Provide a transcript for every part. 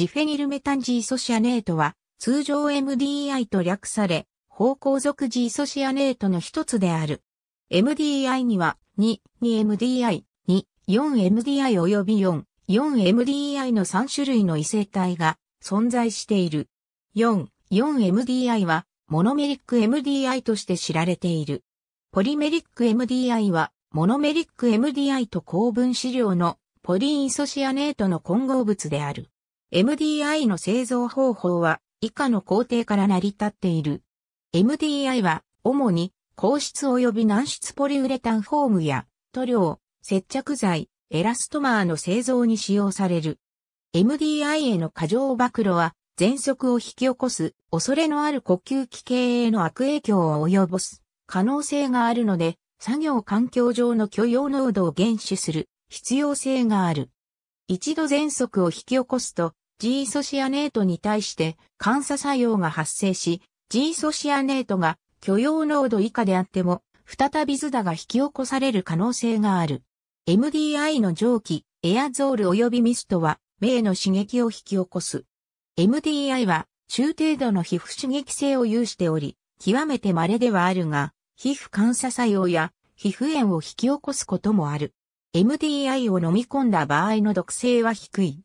ジフェニルメタンジーソシアネートは、通常 MDI と略され、芳香属ジーソシアネートの一つである。MDI には、2、2MDI、2、4MDI 及び4、4MDI の3種類の異性体が存在している。4、4MDI は、モノメリック MDI として知られている。ポリメリック MDI は、モノメリック MDI と高分子量のポリイソシアネートの混合物である。MDI の製造方法は以下の工程から成り立っている。MDI は主に硬質及び軟質ポリウレタンフォームや塗料、接着剤、エラストマーの製造に使用される。MDI への過剰暴露は喘息を引き起こす恐れのある呼吸器系への悪影響を及ぼす可能性があるので作業環境上の許容濃度を厳守する必要性がある。一度喘息を引き起こすと G ソシアネートに対して監査作用が発生し、G ソシアネートが許容濃度以下であっても、再びズダが引き起こされる可能性がある。MDI の蒸気、エアゾール及びミストは、への刺激を引き起こす。MDI は、中程度の皮膚刺激性を有しており、極めて稀ではあるが、皮膚感作作用や皮膚炎を引き起こすこともある。MDI を飲み込んだ場合の毒性は低い。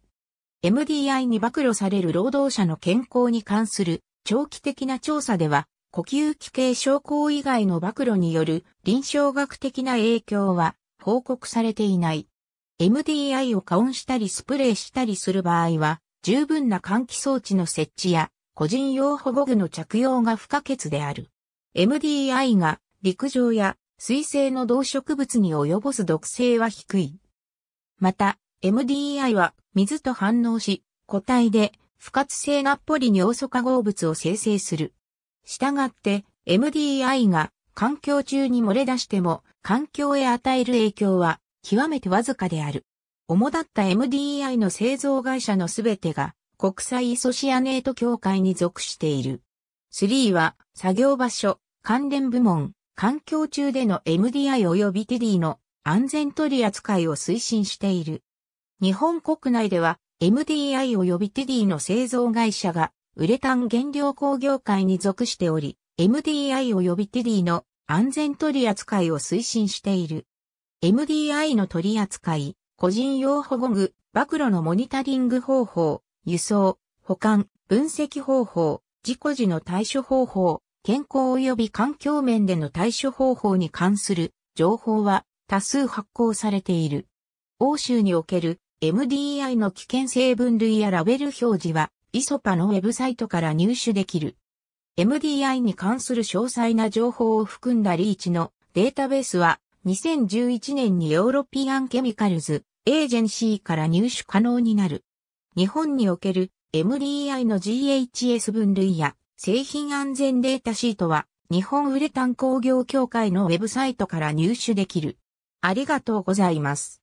MDI に暴露される労働者の健康に関する長期的な調査では、呼吸器系症候以外の暴露による臨床学的な影響は報告されていない。MDI を加温したりスプレーしたりする場合は、十分な換気装置の設置や個人用保護具の着用が不可欠である。MDI が陸上や水性の動植物に及ぼす毒性は低い。また、MDI は水と反応し、固体で不活性ナッポリ大素化合物を生成する。したがって MDI が環境中に漏れ出しても環境へ与える影響は極めてわずかである。主だった MDI の製造会社のすべてが国際イソシアネート協会に属している。3は作業場所、関連部門、環境中での MDI 及び TD の安全取り扱いを推進している。日本国内では MDI 及び TD の製造会社がウレタン原料工業会に属しており、MDI 及び TD の安全取扱いを推進している。MDI の取扱い、個人用保護具、暴露のモニタリング方法、輸送、保管、分析方法、事故時の対処方法、健康及び環境面での対処方法に関する情報は多数発行されている。欧州における MDI の危険成分類やラベル表示は、イソパのウェブサイトから入手できる。MDI に関する詳細な情報を含んだリーチのデータベースは、2011年にヨーロピアンケミカルズ、エージェンシーから入手可能になる。日本における MDI の GHS 分類や製品安全データシートは、日本ウレタン工業協会のウェブサイトから入手できる。ありがとうございます。